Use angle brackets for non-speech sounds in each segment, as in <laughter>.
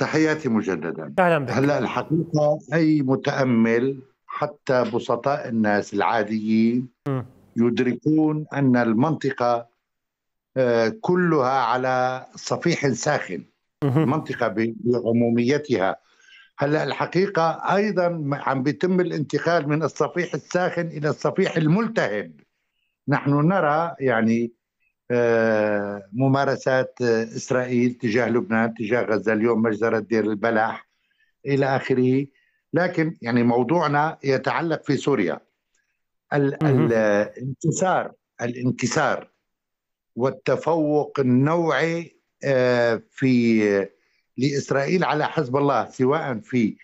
تحياتي مجددا هلا الحقيقه اي متامل حتى بسطاء الناس العاديين يدركون ان المنطقه آه، كلها على صفيح ساخن المنطقه بعموميتها هلا الحقيقه ايضا عم بيتم الانتقال من الصفيح الساخن الى الصفيح الملتهب نحن نرى يعني آه، ممارسات آه، اسرائيل تجاه لبنان تجاه غزه اليوم مجزره دير البلح الى اخره لكن يعني موضوعنا يتعلق في سوريا الانكسار الانكسار والتفوق النوعي آه، في لاسرائيل على حزب الله سواء في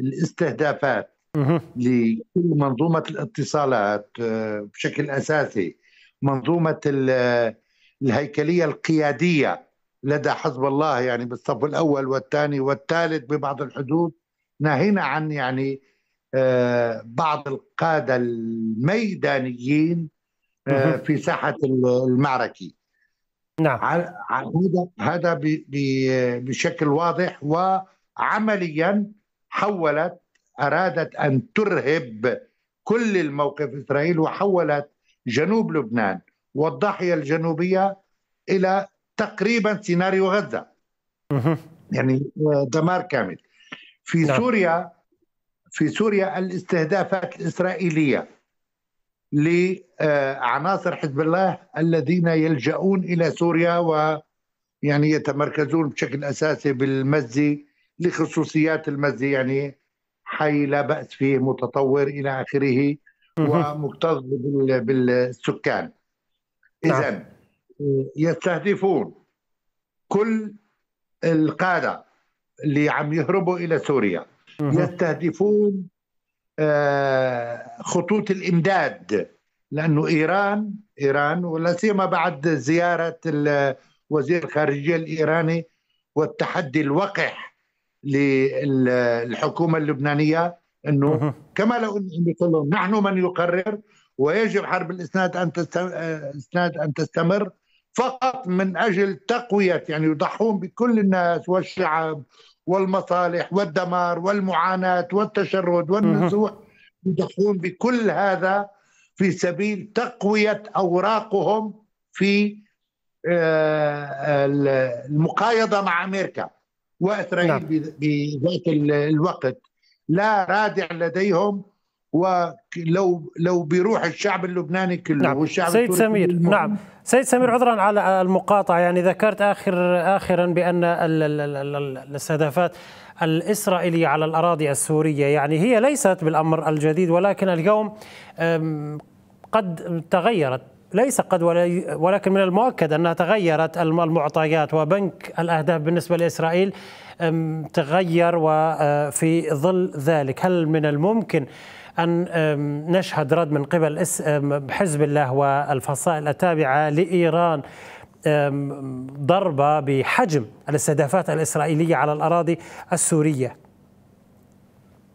الاستهدافات لكل منظومه الاتصالات بشكل اساسي منظومه الهيكليه القياديه لدى حزب الله يعني بالصف الاول والثاني والثالث ببعض الحدود ناهينا عن يعني آه، بعض القاده الميدانيين آه، في ساحه المعركه نعم هذا هذا بشكل واضح وعمليا حولت ارادت ان ترهب كل الموقف اسرائيل وحولت جنوب لبنان والضاحيه الجنوبيه الى تقريبا سيناريو غزه يعني آه، دمار كامل في نعم. سوريا في سوريا الاستهدافات الاسرائيليه لعناصر آه، حزب الله الذين يلجؤون الى سوريا ويعني يتمركزون بشكل اساسي بالمزي لخصوصيات المزي يعني حي لا باس فيه متطور الى اخره ومكتظ بالسكان نعم. إذا يستهدفون كل القادة اللي عم يهربوا إلى سوريا يستهدفون آه، خطوط الإمداد لأنه إيران إيران ولا سيما بعد زيارة وزير الخارجية الإيراني والتحدي الوقح للحكومة اللبنانية أنه كما لو قلت نحن من يقرر ويجب حرب الاسناد ان الاسناد آه، ان تستمر فقط من اجل تقويه يعني يضحون بكل الناس والشعب والمصالح والدمار والمعاناه والتشرد والنزوح يضحون بكل هذا في سبيل تقويه اوراقهم في آه، المقايضه مع امريكا واسرائيل نعم. بذات الوقت لا رادع لديهم ولو لو بيروح الشعب اللبناني كله نعم. والشعب سيد سمير المهم. نعم سيد سمير عذرا على المقاطعه يعني ذكرت اخر اخرا بان الاستهدافات الإسرائيلية على الأراضي السورية يعني هي ليست بالأمر الجديد ولكن اليوم قد تغيرت ليس قد ولكن من المؤكد أنها تغيرت المعطيات وبنك الأهداف بالنسبة لإسرائيل تغير وفي آه، ظل ذلك هل من الممكن أن نشهد رد من قبل حزب الله والفصائل التابعة لإيران ضربة بحجم الاستهدافات الإسرائيلية على الأراضي السورية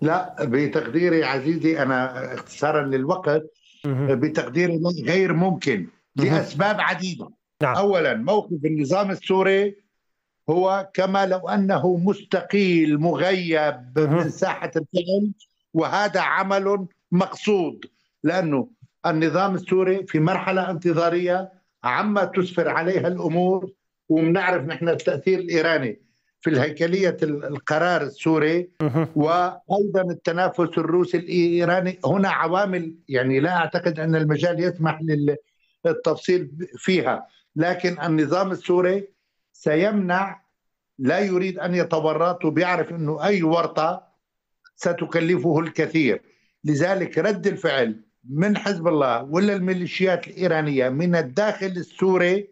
لا بتقديري عزيزي أنا اختصارا للوقت بتقديري غير ممكن لأسباب عديدة نعم. أولا موقف النظام السوري هو كما لو أنه مستقيل مغيب من ساحة الفعل وهذا عمل مقصود لانه النظام السوري في مرحله انتظاريه عما تسفر عليها الامور وبنعرف نحن التاثير الايراني في الهيكليه القرار السوري وايضا التنافس الروسي الايراني هنا عوامل يعني لا اعتقد ان المجال يسمح للتفصيل فيها لكن النظام السوري سيمنع لا يريد ان يتورط وبيعرف انه اي ورطه ستكلفه الكثير لذلك رد الفعل من حزب الله ولا الميليشيات الإيرانية من الداخل السوري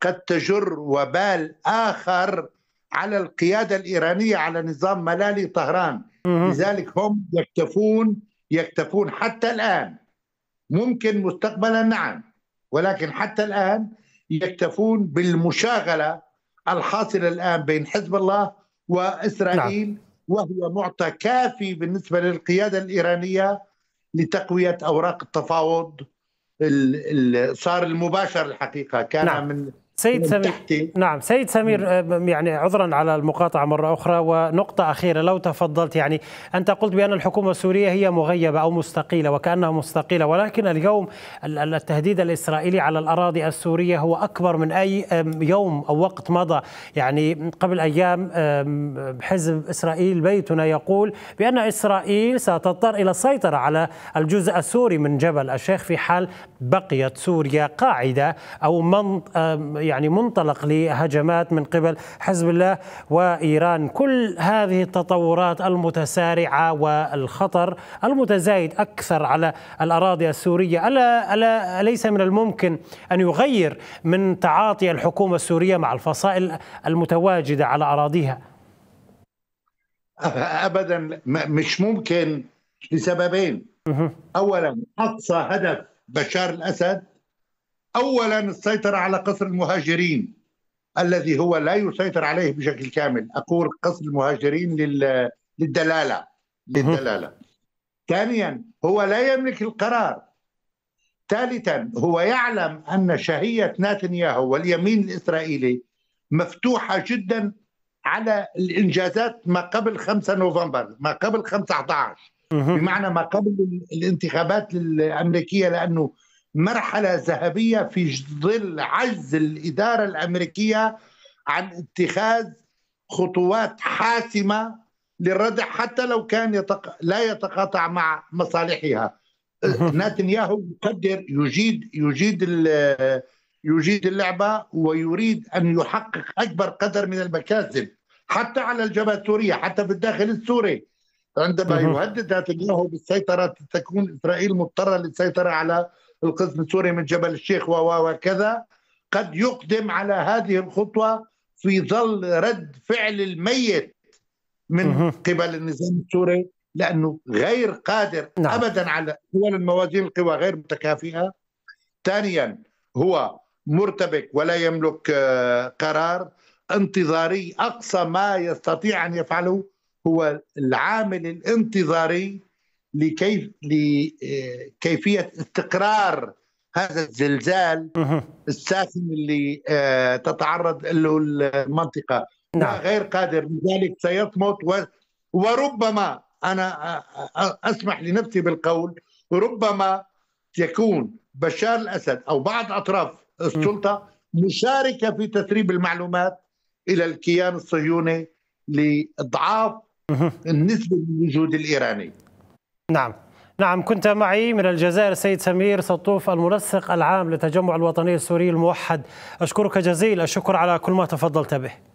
قد تجر وبال آخر على القيادة الإيرانية على نظام ملالي طهران لذلك هم يكتفون يكتفون حتى الآن ممكن مستقبلا نعم ولكن حتى الآن يكتفون بالمشاغلة الحاصلة الآن بين حزب الله وإسرائيل نعم. وهي معطى كافي بالنسبة للقيادة الإيرانية لتقوية أوراق التفاوض صار المباشر الحقيقة كان نعم. من نعم، سيد سمير نعم سيد سمير يعني عذرا على المقاطعه مره اخرى ونقطه اخيره لو تفضلت يعني انت قلت بان الحكومه السوريه هي مغيبه او مستقيله وكانها مستقيله ولكن اليوم التهديد الاسرائيلي على الاراضي السوريه هو اكبر من اي يوم او وقت مضى يعني قبل ايام حزب اسرائيل بيتنا يقول بان اسرائيل ستضطر الى السيطره على الجزء السوري من جبل الشيخ في حال بقيت سوريا قاعده او من يعني منطلق لهجمات من قبل حزب الله وايران، كل هذه التطورات المتسارعه والخطر المتزايد اكثر على الاراضي السوريه، الا الا اليس من الممكن ان يغير من تعاطي الحكومه السوريه مع الفصائل المتواجده على اراضيها؟ ابدا مش ممكن لسببين اولا اقصى هدف بشار الاسد اولا السيطره على قصر المهاجرين الذي هو لا يسيطر عليه بشكل كامل اقول قصر المهاجرين للدلاله للدلاله ثانيا هو لا يملك القرار ثالثا هو يعلم ان شهيه نتنياهو واليمين الاسرائيلي مفتوحه جدا على الانجازات ما قبل 5 نوفمبر ما قبل 5 11 بمعنى ما قبل الانتخابات الامريكيه لانه مرحله ذهبيه في ظل عجز الاداره الامريكيه عن اتخاذ خطوات حاسمه للردع حتى لو كان يتق... لا يتقاطع مع مصالحها <laughs> نتنياهو يقدر يجيد يجيد يجيد اللعبه ويريد ان يحقق اكبر قدر من المكاسب حتى على الجبهه السوريه حتى في الداخل السوري عندما يهدد نتنياهو بالسيطره تكون اسرائيل مضطره للسيطره على القسم السوري من جبل الشيخ وكذا قد يقدم على هذه الخطوة في ظل رد فعل الميت من قبل النظام السوري لأنه غير قادر نعم. أبدا على دول موازين القوى غير متكافئة ثانيا هو مرتبك ولا يملك آه، قرار انتظاري أقصى ما يستطيع أن يفعله هو العامل الانتظاري لكيف لكيفيه آه، استقرار هذا الزلزال الساخن اللي آه، تتعرض له المنطقه نعم. غير قادر لذلك سيصمت وربما انا آه، اسمح لنفسي بالقول ربما يكون بشار الاسد او بعض اطراف السلطه مشاركه في تسريب المعلومات الى الكيان الصهيوني لاضعاف النسبه للوجود الايراني نعم نعم كنت معي من الجزائر سيد سمير سطوف المنسق العام للتجمع الوطني السوري الموحد أشكرك جزيل الشكر على كل ما تفضلت به